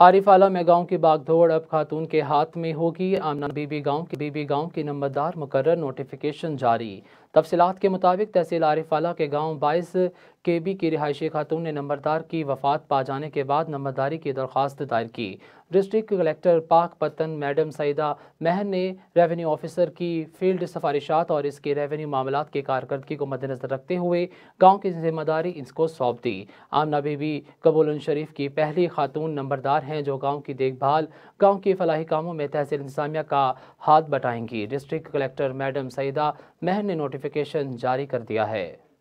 आरिफ आला में गांव की बागदौड़ अब खातून के हाथ में होगी आमना बीबी गांव के बीबी गांव की नंबरदार मुकर नोटिफिकेशन जारी तफसीत के मुताबिक तहसील आरिफ आला के गांव बाईस के बी की रिहायशी खातून ने नंबरदार की वफात पा जाने के बाद नंबरदारी की दरख्वास्त दायर की डिस्ट्रिक्ट कलेक्टर पाक पतन मैडम सईदा महन ने रेवेन्यू ऑफिसर की फील्ड सफारिशात और इसके रेवेन्यू मामला की कारकर्दगी को मद्देनजर रखते हुए गाँव की जिम्मेदारी इसको सौंप दी आमना बीबी कबूल शरीफ की पहली खातून नंबरदार हैं जो गाँव की देखभाल गाँव के फलाही कामों में तहसील इंतजामिया का हाथ बटाएंगी district collector madam Saeeda Mahan ने नोटिफिकेशन जारी कर दिया है